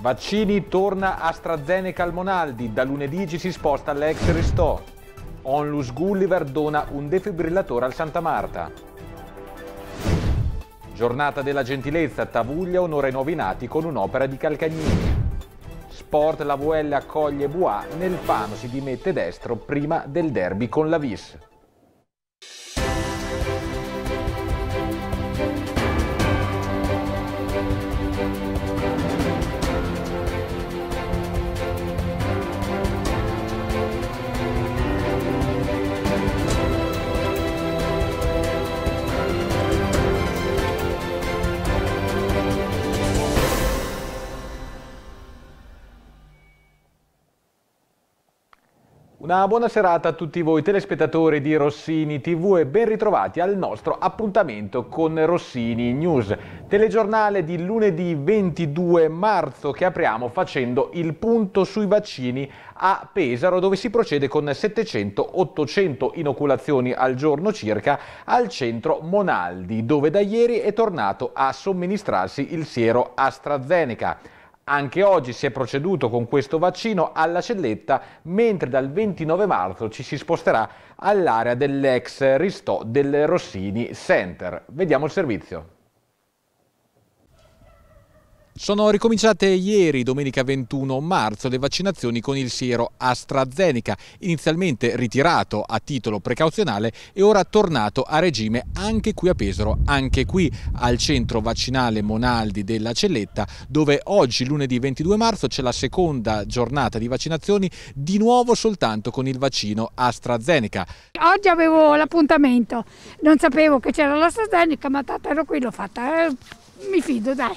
Vaccini torna AstraZeneca al Monaldi, da lunedì ci si sposta all'ex Ristò. Onlus Gulliver dona un defibrillatore al Santa Marta. Giornata della gentilezza, Tavuglia onora i nuovi nati con un'opera di Calcagnini. Sport, la VL accoglie Bois, nel Fano si dimette destro prima del derby con la Vis. Una buona serata a tutti voi telespettatori di Rossini TV e ben ritrovati al nostro appuntamento con Rossini News, telegiornale di lunedì 22 marzo che apriamo facendo il punto sui vaccini a Pesaro dove si procede con 700-800 inoculazioni al giorno circa al centro Monaldi dove da ieri è tornato a somministrarsi il siero AstraZeneca. Anche oggi si è proceduto con questo vaccino alla celletta, mentre dal 29 marzo ci si sposterà all'area dell'ex Ristò del Rossini Center. Vediamo il servizio. Sono ricominciate ieri, domenica 21 marzo, le vaccinazioni con il siero AstraZeneca, inizialmente ritirato a titolo precauzionale e ora tornato a regime anche qui a Pesaro, anche qui al centro vaccinale Monaldi della Celletta, dove oggi, lunedì 22 marzo, c'è la seconda giornata di vaccinazioni, di nuovo soltanto con il vaccino AstraZeneca. Oggi avevo l'appuntamento, non sapevo che c'era l'AstraZeneca, ma tanto ero qui, l'ho fatta, eh, mi fido dai.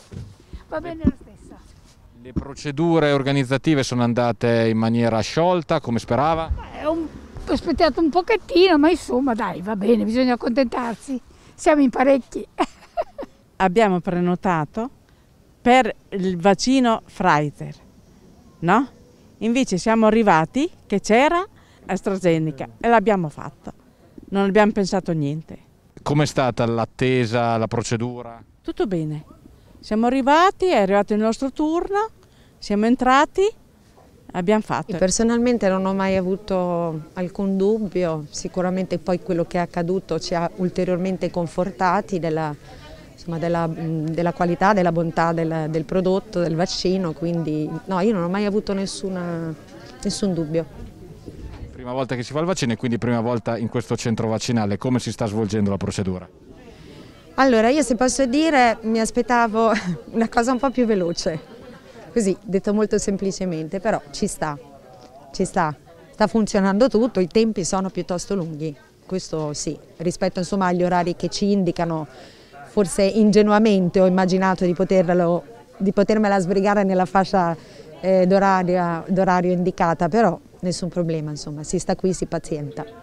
Va bene lo stesso. Le procedure organizzative sono andate in maniera sciolta, come sperava? Beh, ho aspettato un pochettino, ma insomma dai, va bene, bisogna accontentarsi. Siamo in parecchi. Abbiamo prenotato per il vaccino Pfizer, no? Invece siamo arrivati che c'era AstraZeneca e l'abbiamo fatto. Non abbiamo pensato niente. Com'è stata l'attesa, la procedura? Tutto bene, siamo arrivati, è arrivato il nostro turno, siamo entrati, abbiamo fatto. Io personalmente non ho mai avuto alcun dubbio, sicuramente poi quello che è accaduto ci ha ulteriormente confortati della, insomma, della, della qualità, della bontà del, del, prodotto, del vaccino, quindi no, io non ho mai avuto nessuna, nessun dubbio. Prima volta che si fa il vaccino e quindi prima volta in questo centro vaccinale, come si sta svolgendo la procedura? Allora, io se posso dire, mi aspettavo una cosa un po' più veloce, così, detto molto semplicemente, però ci sta, ci sta, sta funzionando tutto, i tempi sono piuttosto lunghi, questo sì, rispetto insomma, agli orari che ci indicano, forse ingenuamente ho immaginato di, poterlo, di potermela sbrigare nella fascia eh, d'orario indicata, però nessun problema, insomma, si sta qui, si pazienta.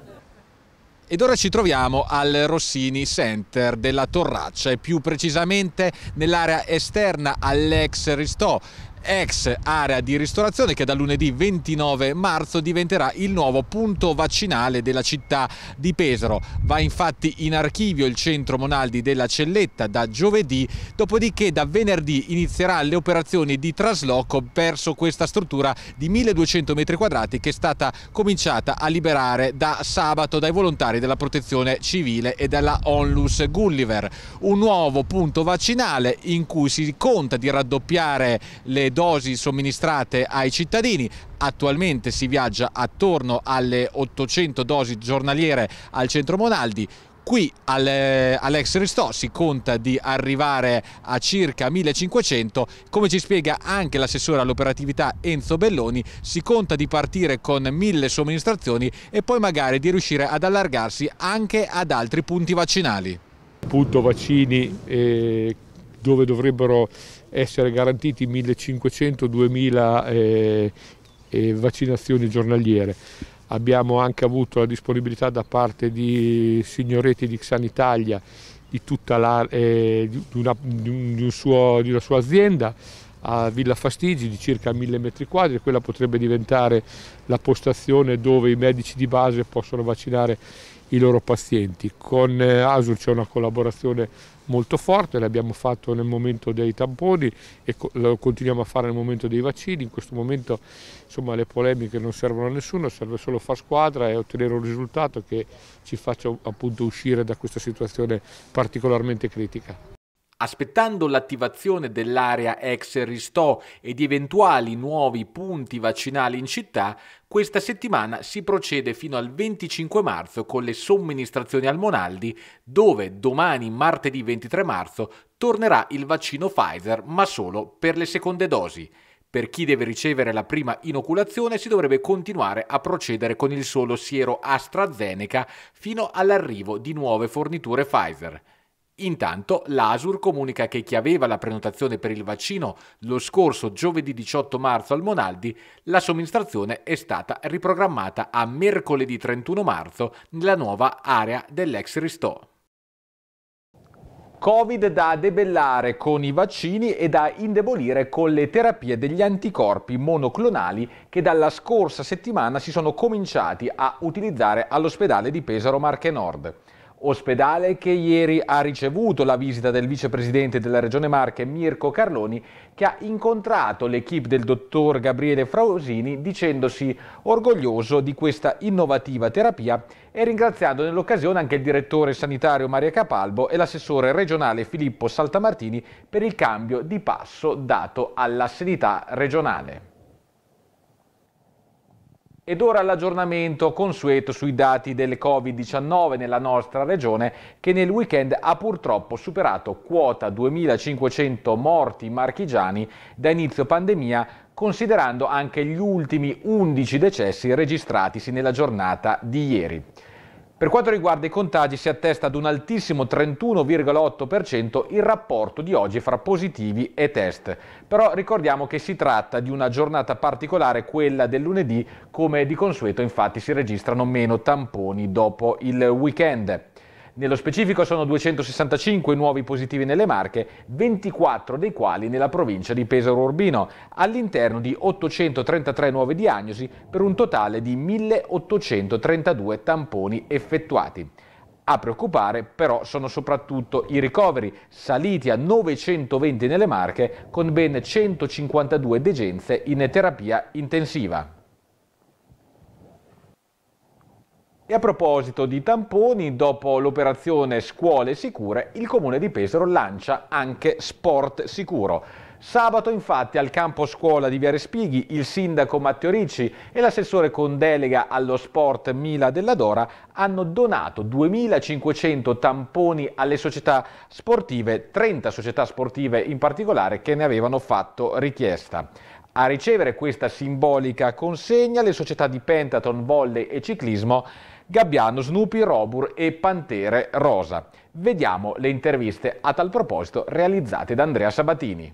Ed ora ci troviamo al Rossini Center della Torraccia e più precisamente nell'area esterna all'ex Ristò ex area di ristorazione che da lunedì 29 marzo diventerà il nuovo punto vaccinale della città di Pesaro. Va infatti in archivio il centro Monaldi della Celletta da giovedì, dopodiché da venerdì inizierà le operazioni di trasloco verso questa struttura di 1200 metri quadrati che è stata cominciata a liberare da sabato dai volontari della protezione civile e della Onlus Gulliver. Un nuovo punto vaccinale in cui si conta di raddoppiare le dosi somministrate ai cittadini. Attualmente si viaggia attorno alle 800 dosi giornaliere al centro Monaldi qui eh, all'ex Ristò si conta di arrivare a circa 1500, come ci spiega anche l'assessore all'operatività Enzo Belloni, si conta di partire con 1000 somministrazioni e poi magari di riuscire ad allargarsi anche ad altri punti vaccinali. Punto vaccini eh, dove dovrebbero essere garantiti 1500-2000 eh, eh, vaccinazioni giornaliere. Abbiamo anche avuto la disponibilità da parte di signoretti di Xanitalia di, la, eh, di, una, di, un suo, di una sua azienda a Villa Fastigi di circa 1000 metri quadri, quella potrebbe diventare la postazione dove i medici di base possono vaccinare i loro pazienti. Con eh, ASUR c'è una collaborazione molto forte, l'abbiamo fatto nel momento dei tamponi e lo continuiamo a fare nel momento dei vaccini, in questo momento insomma, le polemiche non servono a nessuno, serve solo far squadra e ottenere un risultato che ci faccia appunto uscire da questa situazione particolarmente critica. Aspettando l'attivazione dell'area ex Ristò e di eventuali nuovi punti vaccinali in città, questa settimana si procede fino al 25 marzo con le somministrazioni al Monaldi, dove domani, martedì 23 marzo, tornerà il vaccino Pfizer, ma solo per le seconde dosi. Per chi deve ricevere la prima inoculazione si dovrebbe continuare a procedere con il solo siero AstraZeneca fino all'arrivo di nuove forniture Pfizer. Intanto l'ASUR comunica che chi aveva la prenotazione per il vaccino lo scorso giovedì 18 marzo al Monaldi, la somministrazione è stata riprogrammata a mercoledì 31 marzo nella nuova area dell'ex Ristò. Covid da debellare con i vaccini e da indebolire con le terapie degli anticorpi monoclonali che dalla scorsa settimana si sono cominciati a utilizzare all'ospedale di Pesaro Marche Nord ospedale che ieri ha ricevuto la visita del vicepresidente della Regione Marche Mirko Carloni che ha incontrato l'equipe del dottor Gabriele Frausini dicendosi orgoglioso di questa innovativa terapia e ringraziando nell'occasione anche il direttore sanitario Maria Capalbo e l'assessore regionale Filippo Saltamartini per il cambio di passo dato alla sanità regionale. Ed ora l'aggiornamento consueto sui dati del Covid-19 nella nostra regione che nel weekend ha purtroppo superato quota 2500 morti marchigiani da inizio pandemia considerando anche gli ultimi 11 decessi registratisi nella giornata di ieri. Per quanto riguarda i contagi si attesta ad un altissimo 31,8% il rapporto di oggi fra positivi e test. Però ricordiamo che si tratta di una giornata particolare, quella del lunedì, come di consueto infatti si registrano meno tamponi dopo il weekend. Nello specifico sono 265 nuovi positivi nelle Marche, 24 dei quali nella provincia di Pesaro Urbino, all'interno di 833 nuove diagnosi per un totale di 1832 tamponi effettuati. A preoccupare però sono soprattutto i ricoveri, saliti a 920 nelle Marche, con ben 152 degenze in terapia intensiva. E a proposito di tamponi, dopo l'operazione Scuole Sicure, il Comune di Pesaro lancia anche Sport Sicuro. Sabato infatti al campo scuola di Viare Spighi il sindaco Matteo Ricci e l'assessore con delega allo sport Mila della Dora hanno donato 2.500 tamponi alle società sportive, 30 società sportive in particolare che ne avevano fatto richiesta. A ricevere questa simbolica consegna le società di Pentaton, Volley e Ciclismo Gabbiano, Snoopy, Robur e Pantere Rosa. Vediamo le interviste a tal proposito realizzate da Andrea Sabatini.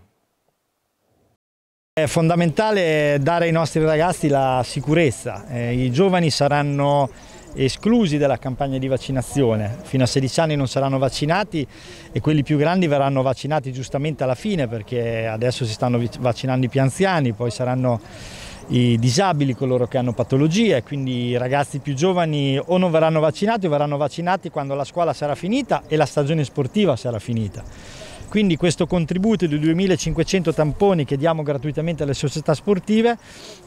È fondamentale dare ai nostri ragazzi la sicurezza. Eh, I giovani saranno esclusi dalla campagna di vaccinazione, fino a 16 anni non saranno vaccinati e quelli più grandi verranno vaccinati giustamente alla fine perché adesso si stanno vaccinando i più anziani, poi saranno i disabili, coloro che hanno patologie, quindi i ragazzi più giovani o non verranno vaccinati o verranno vaccinati quando la scuola sarà finita e la stagione sportiva sarà finita. Quindi questo contributo di 2500 tamponi che diamo gratuitamente alle società sportive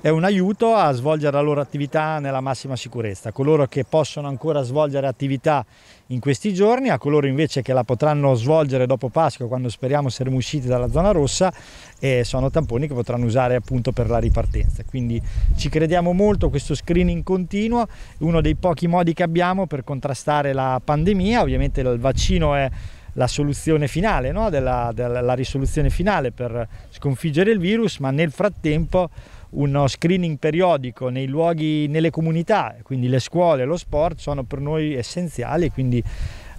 è un aiuto a svolgere la loro attività nella massima sicurezza. Coloro che possono ancora svolgere attività in questi giorni, a coloro invece che la potranno svolgere dopo Pasqua quando speriamo saremo usciti dalla zona rossa e sono tamponi che potranno usare appunto per la ripartenza. Quindi ci crediamo molto questo screening continuo, uno dei pochi modi che abbiamo per contrastare la pandemia, ovviamente il vaccino è la soluzione finale, no? della, della risoluzione finale per sconfiggere il virus, ma nel frattempo uno screening periodico nei luoghi, nelle comunità, quindi le scuole, e lo sport sono per noi essenziali, quindi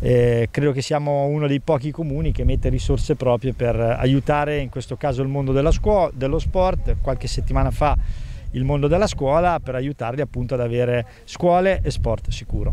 eh, credo che siamo uno dei pochi comuni che mette risorse proprie per aiutare in questo caso il mondo della scuola, dello sport. Qualche settimana fa il mondo della scuola per aiutarli appunto ad avere scuole e sport sicuro.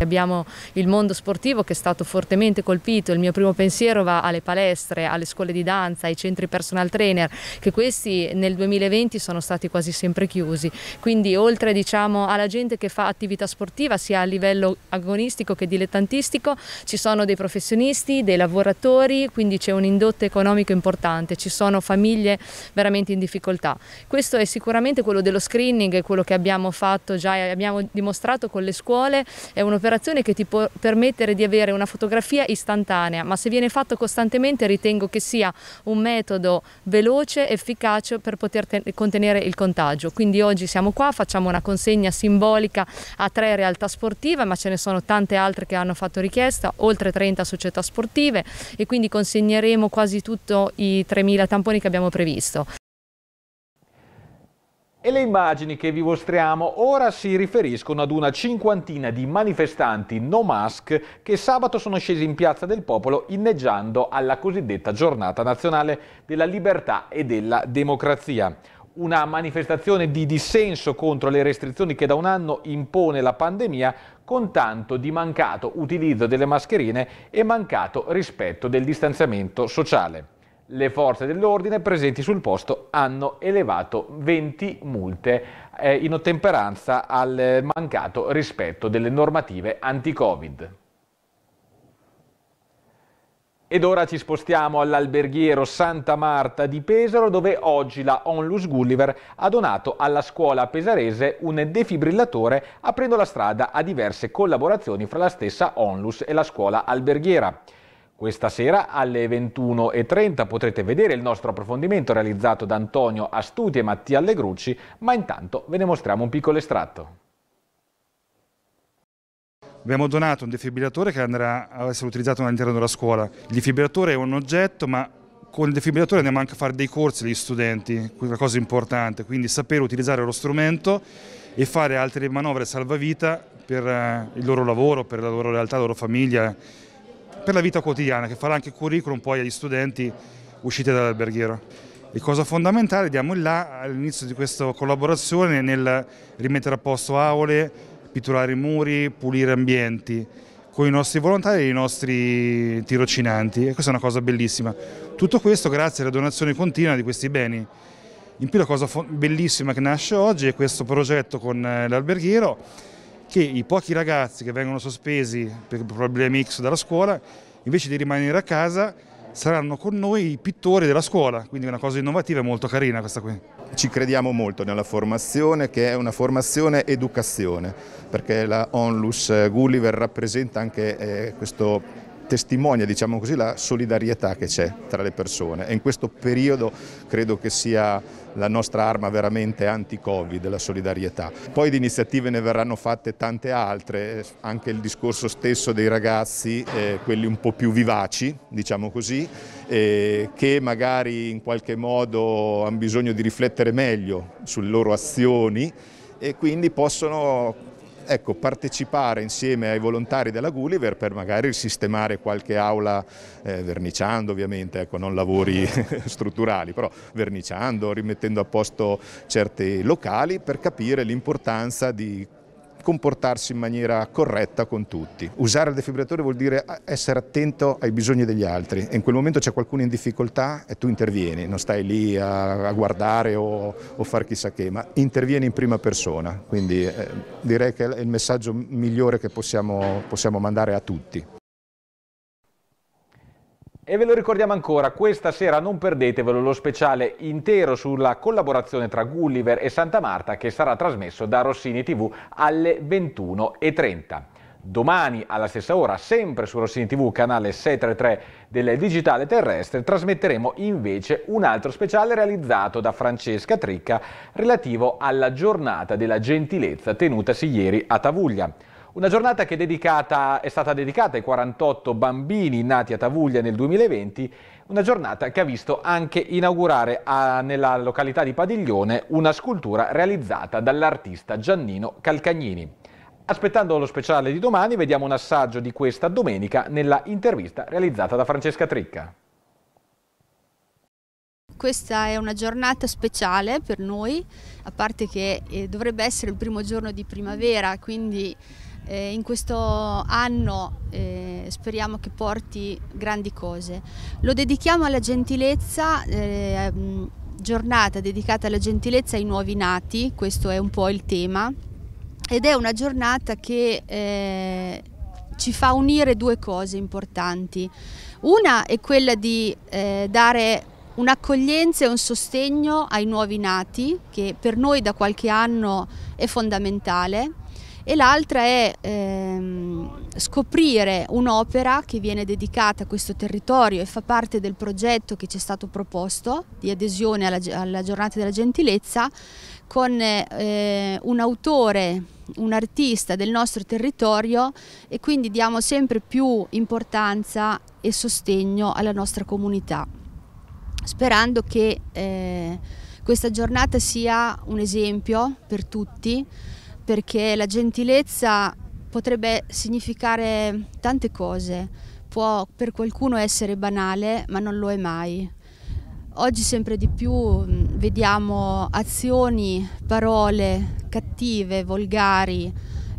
Abbiamo il mondo sportivo che è stato fortemente colpito, il mio primo pensiero va alle palestre, alle scuole di danza, ai centri personal trainer, che questi nel 2020 sono stati quasi sempre chiusi, quindi oltre diciamo, alla gente che fa attività sportiva sia a livello agonistico che dilettantistico ci sono dei professionisti, dei lavoratori, quindi c'è un indotto economico importante, ci sono famiglie veramente in difficoltà. Questo è sicuramente quello dello screening, quello che abbiamo fatto già e abbiamo dimostrato con le scuole, è un'operazione che ti può permettere di avere una fotografia istantanea, ma se viene fatto costantemente ritengo che sia un metodo veloce, efficace per poter contenere il contagio. Quindi oggi siamo qua, facciamo una consegna simbolica a tre realtà sportive, ma ce ne sono tante altre che hanno fatto richiesta, oltre 30 società sportive e quindi consegneremo quasi tutti i 3.000 tamponi che abbiamo previsto. E le immagini che vi mostriamo ora si riferiscono ad una cinquantina di manifestanti no mask che sabato sono scesi in Piazza del Popolo inneggiando alla cosiddetta giornata nazionale della libertà e della democrazia una manifestazione di dissenso contro le restrizioni che da un anno impone la pandemia con tanto di mancato utilizzo delle mascherine e mancato rispetto del distanziamento sociale. Le forze dell'ordine presenti sul posto hanno elevato 20 multe eh, in ottemperanza al mancato rispetto delle normative anti-Covid. Ed ora ci spostiamo all'alberghiero Santa Marta di Pesaro dove oggi la Onlus Gulliver ha donato alla scuola pesarese un defibrillatore aprendo la strada a diverse collaborazioni fra la stessa Onlus e la scuola alberghiera. Questa sera alle 21.30 potrete vedere il nostro approfondimento realizzato da Antonio Astuti e Mattia Allegrucci, ma intanto ve ne mostriamo un piccolo estratto. Abbiamo donato un defibrillatore che andrà a essere utilizzato all'interno della scuola. Il defibrillatore è un oggetto, ma con il defibrillatore andiamo anche a fare dei corsi agli studenti, una cosa importante, quindi sapere utilizzare lo strumento e fare altre manovre salvavita per eh, il loro lavoro, per la loro realtà, la loro famiglia per la vita quotidiana, che farà anche curriculum poi agli studenti usciti dall'alberghiero. E cosa fondamentale, diamo il là all'inizio di questa collaborazione nel rimettere a posto aule, pitturare muri, pulire ambienti con i nostri volontari e i nostri tirocinanti e questa è una cosa bellissima. Tutto questo grazie alla donazione continua di questi beni. In più la cosa bellissima che nasce oggi è questo progetto con eh, l'alberghiero che i pochi ragazzi che vengono sospesi per problemi X dalla scuola, invece di rimanere a casa, saranno con noi i pittori della scuola, quindi è una cosa innovativa e molto carina questa qui. Ci crediamo molto nella formazione che è una formazione educazione, perché la Onlus Gulliver rappresenta anche eh, questo testimonia diciamo così, la solidarietà che c'è tra le persone e in questo periodo credo che sia la nostra arma veramente anti-Covid, la solidarietà. Poi di iniziative ne verranno fatte tante altre, anche il discorso stesso dei ragazzi, eh, quelli un po' più vivaci, diciamo così, eh, che magari in qualche modo hanno bisogno di riflettere meglio sulle loro azioni e quindi possono ecco, partecipare insieme ai volontari della Gulliver per magari sistemare qualche aula eh, verniciando ovviamente, ecco, non lavori strutturali, però verniciando, rimettendo a posto certi locali per capire l'importanza di comportarsi in maniera corretta con tutti. Usare il defibrillatore vuol dire essere attento ai bisogni degli altri e in quel momento c'è qualcuno in difficoltà e tu intervieni, non stai lì a, a guardare o, o far chissà che, ma intervieni in prima persona, quindi eh, direi che è il messaggio migliore che possiamo, possiamo mandare a tutti. E ve lo ricordiamo ancora, questa sera non perdetevelo lo speciale intero sulla collaborazione tra Gulliver e Santa Marta che sarà trasmesso da Rossini TV alle 21.30. Domani alla stessa ora, sempre su Rossini TV, canale 633 del Digitale Terrestre, trasmetteremo invece un altro speciale realizzato da Francesca Tricca relativo alla giornata della gentilezza tenutasi ieri a Tavuglia. Una giornata che è, dedicata, è stata dedicata ai 48 bambini nati a Tavuglia nel 2020, una giornata che ha visto anche inaugurare a, nella località di Padiglione una scultura realizzata dall'artista Giannino Calcagnini. Aspettando lo speciale di domani vediamo un assaggio di questa domenica nella intervista realizzata da Francesca Tricca. Questa è una giornata speciale per noi, a parte che eh, dovrebbe essere il primo giorno di primavera, quindi eh, in questo anno eh, speriamo che porti grandi cose. Lo dedichiamo alla gentilezza, eh, mm, giornata dedicata alla gentilezza ai nuovi nati, questo è un po' il tema, ed è una giornata che eh, ci fa unire due cose importanti. Una è quella di eh, dare un'accoglienza e un sostegno ai nuovi nati, che per noi da qualche anno è fondamentale e l'altra è ehm, scoprire un'opera che viene dedicata a questo territorio e fa parte del progetto che ci è stato proposto di adesione alla, alla giornata della gentilezza con eh, un autore, un artista del nostro territorio e quindi diamo sempre più importanza e sostegno alla nostra comunità, sperando che eh, questa giornata sia un esempio per tutti perché la gentilezza potrebbe significare tante cose, può per qualcuno essere banale ma non lo è mai. Oggi sempre di più mm, vediamo azioni, parole cattive, volgari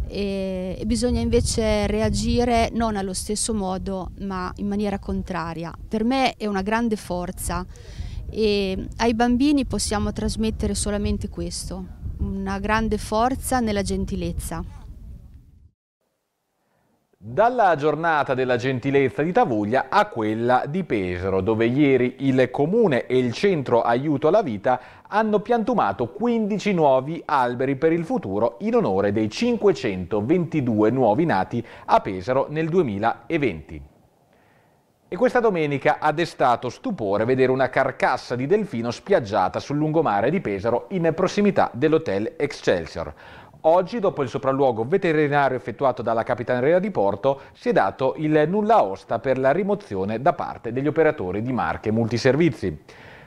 e bisogna invece reagire non allo stesso modo ma in maniera contraria. Per me è una grande forza e ai bambini possiamo trasmettere solamente questo una grande forza nella gentilezza. Dalla giornata della gentilezza di Tavuglia a quella di Pesaro, dove ieri il comune e il centro aiuto alla vita hanno piantumato 15 nuovi alberi per il futuro in onore dei 522 nuovi nati a Pesaro nel 2020. E questa domenica ha destato stupore vedere una carcassa di delfino spiaggiata sul lungomare di Pesaro in prossimità dell'hotel Excelsior. Oggi, dopo il sopralluogo veterinario effettuato dalla Capitaneria di Porto, si è dato il nulla osta per la rimozione da parte degli operatori di marche multiservizi.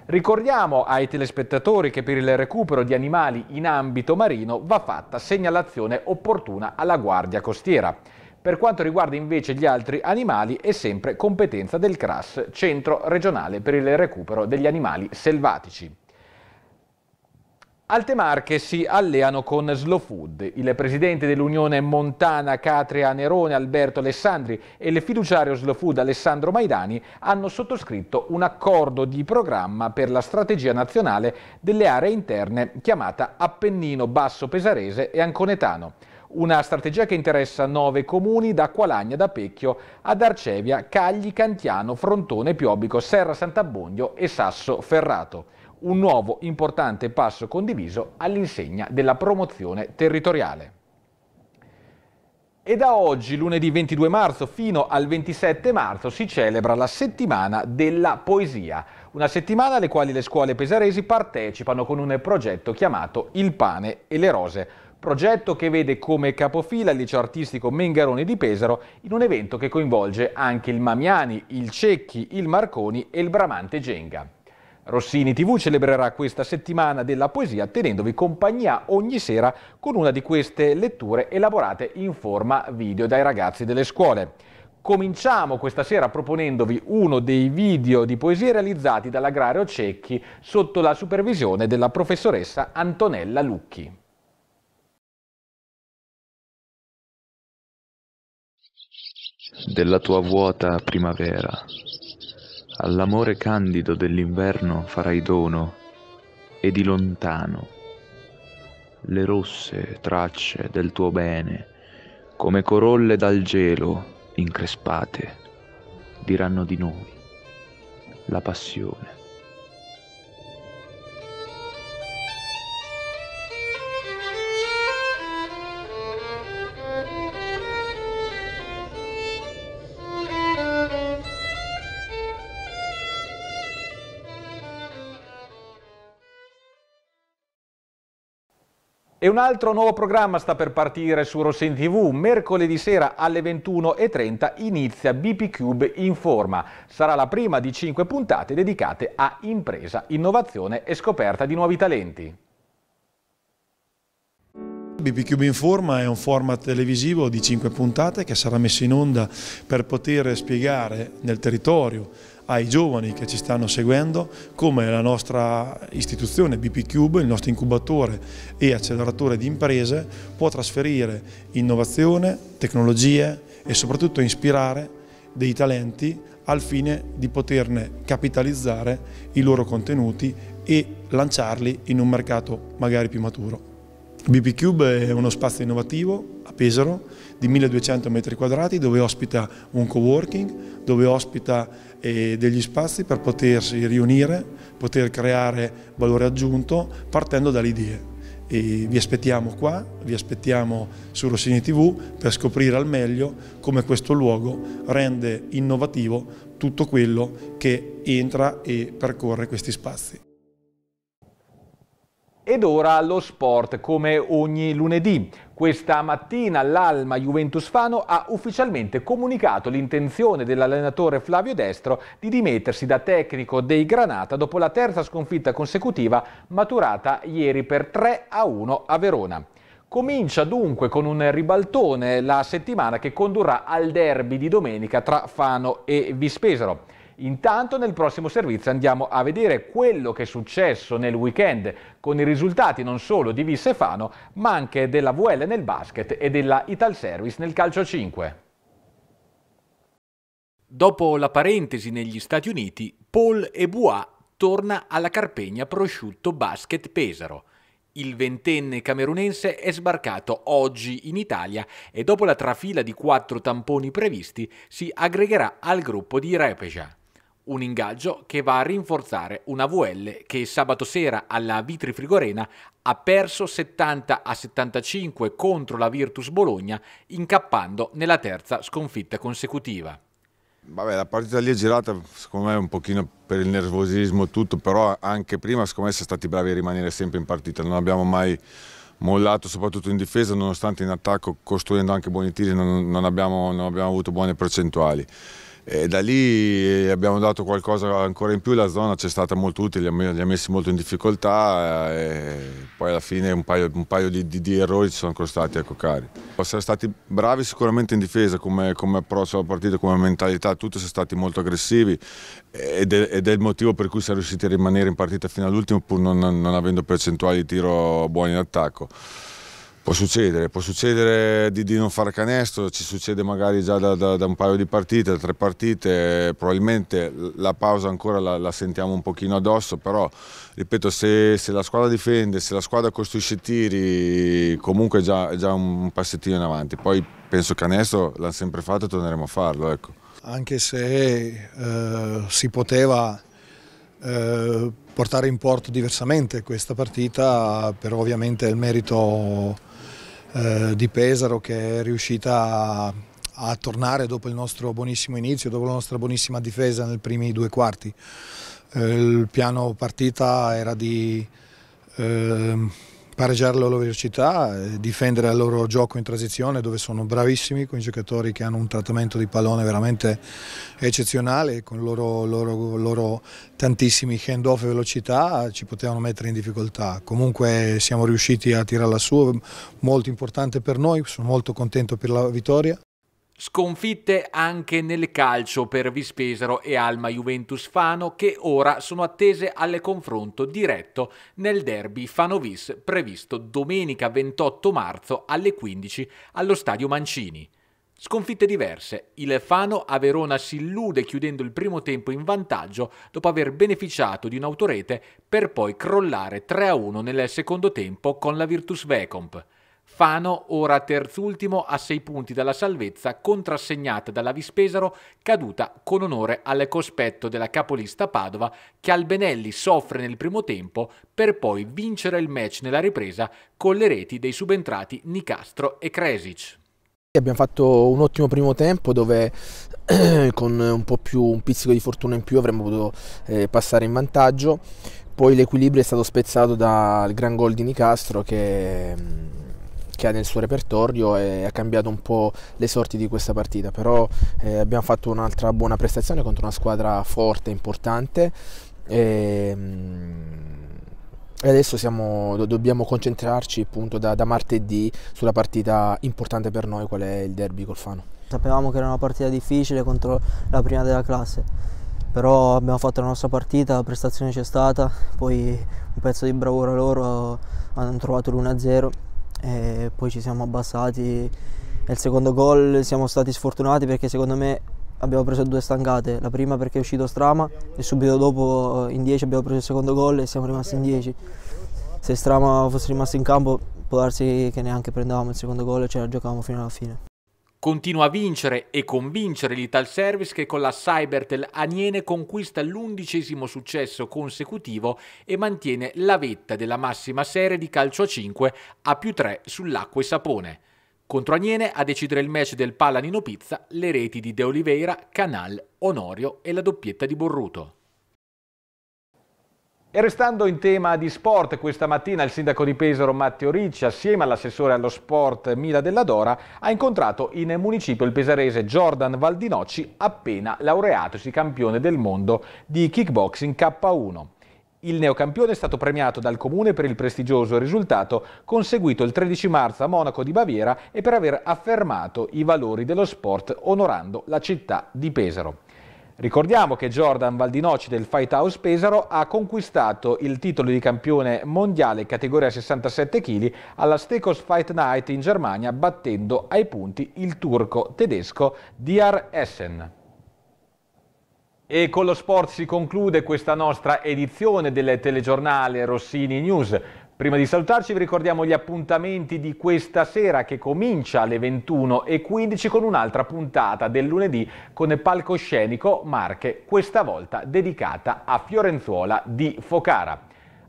Ricordiamo ai telespettatori che per il recupero di animali in ambito marino va fatta segnalazione opportuna alla Guardia Costiera. Per quanto riguarda invece gli altri animali è sempre competenza del CRAS, Centro regionale per il recupero degli animali selvatici. Alte Marche si alleano con Slow Food. Il presidente dell'Unione Montana Catria Nerone Alberto Alessandri e il fiduciario Slow Food Alessandro Maidani hanno sottoscritto un accordo di programma per la strategia nazionale delle aree interne chiamata Appennino Basso Pesarese e Anconetano. Una strategia che interessa nove comuni da Qualagna, da Pecchio ad Arcevia, Cagli, Cantiano, Frontone, Piobico, Serra Sant'Abbondio e Sasso Ferrato. Un nuovo importante passo condiviso all'insegna della promozione territoriale. E da oggi, lunedì 22 marzo fino al 27 marzo, si celebra la settimana della poesia. Una settimana alle quali le scuole pesaresi partecipano con un progetto chiamato Il pane e le rose, progetto che vede come capofila il liceo artistico Mengaroni di Pesaro in un evento che coinvolge anche il Mamiani, il Cecchi, il Marconi e il Bramante Genga. Rossini TV celebrerà questa settimana della poesia tenendovi compagnia ogni sera con una di queste letture elaborate in forma video dai ragazzi delle scuole. Cominciamo questa sera proponendovi uno dei video di poesie realizzati dall'agrario Cecchi sotto la supervisione della professoressa Antonella Lucchi. della tua vuota primavera. All'amore candido dell'inverno farai dono e di lontano le rosse tracce del tuo bene, come corolle dal gelo increspate, diranno di noi la passione. E un altro nuovo programma sta per partire su Rossen TV. Mercoledì sera alle 21.30 inizia BP Cube in Sarà la prima di cinque puntate dedicate a impresa, innovazione e scoperta di nuovi talenti. BB Cube in è un format televisivo di cinque puntate che sarà messo in onda per poter spiegare nel territorio ai giovani che ci stanno seguendo come la nostra istituzione BP Cube, il nostro incubatore e acceleratore di imprese può trasferire innovazione, tecnologie e soprattutto ispirare dei talenti al fine di poterne capitalizzare i loro contenuti e lanciarli in un mercato magari più maturo. BP Cube è uno spazio innovativo a Pesaro di 1200 metri quadrati dove ospita un coworking, dove ospita e degli spazi per potersi riunire, poter creare valore aggiunto partendo dalle idee. E vi aspettiamo qua, vi aspettiamo su Rossini TV per scoprire al meglio come questo luogo rende innovativo tutto quello che entra e percorre questi spazi. Ed ora lo sport come ogni lunedì. Questa mattina l'Alma Juventus Fano ha ufficialmente comunicato l'intenzione dell'allenatore Flavio Destro di dimettersi da tecnico dei Granata dopo la terza sconfitta consecutiva maturata ieri per 3 a 1 a Verona. Comincia dunque con un ribaltone la settimana che condurrà al derby di domenica tra Fano e Vispesaro. Intanto nel prossimo servizio andiamo a vedere quello che è successo nel weekend con i risultati non solo di Vissefano ma anche della VL nel basket e della Ital Service nel calcio 5. Dopo la parentesi negli Stati Uniti, Paul Ebois torna alla Carpegna Prosciutto Basket Pesaro. Il ventenne camerunense è sbarcato oggi in Italia e dopo la trafila di quattro tamponi previsti si aggregherà al gruppo di Repeja. Un ingaggio che va a rinforzare una VL che sabato sera alla Vitri Frigorena ha perso 70 a 75 contro la Virtus Bologna, incappando nella terza sconfitta consecutiva. Vabbè, la partita lì è girata secondo me un pochino per il nervosismo tutto, però anche prima secondo me siamo stati bravi a rimanere sempre in partita, non abbiamo mai mollato soprattutto in difesa, nonostante in attacco costruendo anche buoni tiri non, non, abbiamo, non abbiamo avuto buone percentuali e da lì eh, abbiamo dato qualcosa ancora in più, la zona ci è stata molto utile, li ha messi molto in difficoltà eh, e poi alla fine un paio, un paio di, di, di, errori ci sono costati a Coccari. Ecco, siamo stati bravi sicuramente in difesa come, come, approccio alla partita, come mentalità, tutti sono stati molto aggressivi ed è, ed è il motivo per cui siamo riusciti a rimanere in partita fino all'ultimo pur non, non avendo percentuali di tiro buoni in attacco. Può succedere, può succedere di, di, non fare canestro, ci succede magari già da, da, da, un paio di partite, da tre partite, probabilmente la pausa ancora la, la sentiamo un pochino addosso, però ripeto se, se, la squadra difende, se la squadra costruisce tiri, comunque è già, già un passettino in avanti, poi penso che canestro l'hanno sempre fatto e torneremo a farlo. Ecco. Anche se eh, si poteva eh, portare in porto diversamente questa partita, però ovviamente il merito eh, di Pesaro che è riuscita a, a, tornare dopo il nostro buonissimo inizio, dopo la nostra buonissima difesa nei primi due quarti. Eh, il piano partita era di... Eh, pareggiare la loro velocità, eh, difendere il loro gioco in transizione dove sono bravissimi con i giocatori che hanno un trattamento di pallone veramente eccezionale, con i loro, loro, loro, tantissimi hand-off e velocità ci potevano mettere in difficoltà. Comunque siamo riusciti a tirarla su, molto importante per noi, sono molto contento per la vittoria. Sconfitte anche nel calcio per Vispesaro e Alma Juventus Fano che ora sono attese al confronto diretto nel derby Fanovis previsto domenica 28 marzo alle 15 allo stadio Mancini. Sconfitte diverse, il Fano a Verona si illude chiudendo il primo tempo in vantaggio dopo aver beneficiato di un'autorete per poi crollare 3-1 nel secondo tempo con la Virtus Vecomp. Fano ora terzultimo a 6 punti dalla salvezza contrassegnata dalla Vispesaro caduta con onore al cospetto della capolista Padova che Albenelli soffre nel primo tempo per poi vincere il match nella ripresa con le reti dei subentrati Nicastro e Kresic. Abbiamo fatto un ottimo primo tempo dove con un, più, un pizzico di fortuna in più avremmo potuto eh, passare in vantaggio, poi l'equilibrio è stato spezzato dal gran gol di Nicastro che mm, ha nel suo repertorio e ha cambiato un po' le sorti di questa partita, però eh, abbiamo fatto un'altra buona prestazione contro una squadra forte, importante. E, ehm, e adesso siamo, do, dobbiamo concentrarci appunto da, da, martedì sulla partita importante per noi, qual è il derby col Fano. Sapevamo che era una partita difficile contro la prima della classe, però abbiamo fatto la nostra partita, la prestazione c'è stata, poi un pezzo di bravura loro hanno trovato l'1-0 e poi ci siamo abbassati e il secondo gol siamo stati sfortunati perché secondo me abbiamo preso due stangate, la prima perché è uscito Strama e subito dopo eh, in 10 abbiamo preso il secondo gol e siamo rimasti in 10. Se Strama fosse rimasto in campo può darsi che neanche prendevamo il secondo gol e ce la giocavamo fino alla fine. Continua a vincere e convincere l'Ital Service che con la Cybertel Aniene conquista l'undicesimo successo consecutivo e mantiene la vetta della massima serie di calcio a 5 a più 3 sull'acqua e sapone. Contro Aniene a decidere il match del Palanino Pizza le reti di De Oliveira, Canal, Onorio e la doppietta di Borruto. E restando in tema di sport, questa mattina il sindaco di Pesaro Matteo Ricci assieme all'assessore allo sport Mila Della Dora ha incontrato in municipio il pesarese Jordan Valdinocci appena laureatosi campione del mondo di kickboxing K1. Il neocampione è stato premiato dal comune per il prestigioso risultato conseguito il 13 marzo a Monaco di Baviera e per aver affermato i valori dello sport onorando la città di Pesaro. Ricordiamo che Jordan Valdinoci del Fight House Pesaro ha conquistato il titolo di campione mondiale categoria 67 kg alla Stekos Fight Night in Germania battendo ai punti il turco tedesco Diar Essen. E con lo sport si conclude questa nostra edizione del telegiornale Rossini News. Prima di salutarci vi ricordiamo gli appuntamenti di questa sera che comincia alle 21.15 con un'altra puntata del lunedì con il Palcoscenico Marche, questa volta dedicata a Fiorenzuola di Focara.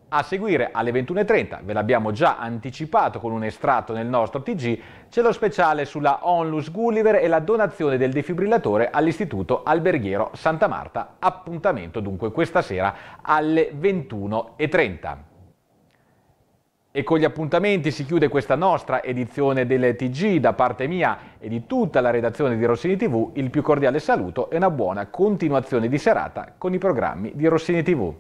A seguire alle 21.30, ve l'abbiamo già anticipato con un estratto nel nostro TG, c'è lo speciale sulla Onlus Gulliver e la donazione del defibrillatore all'Istituto Alberghiero Santa Marta. Appuntamento dunque questa sera alle 21.30. E con gli appuntamenti si chiude questa nostra edizione del TG. Da parte mia e di tutta la redazione di Rossini TV, il più cordiale saluto e una buona continuazione di serata con i programmi di Rossini TV.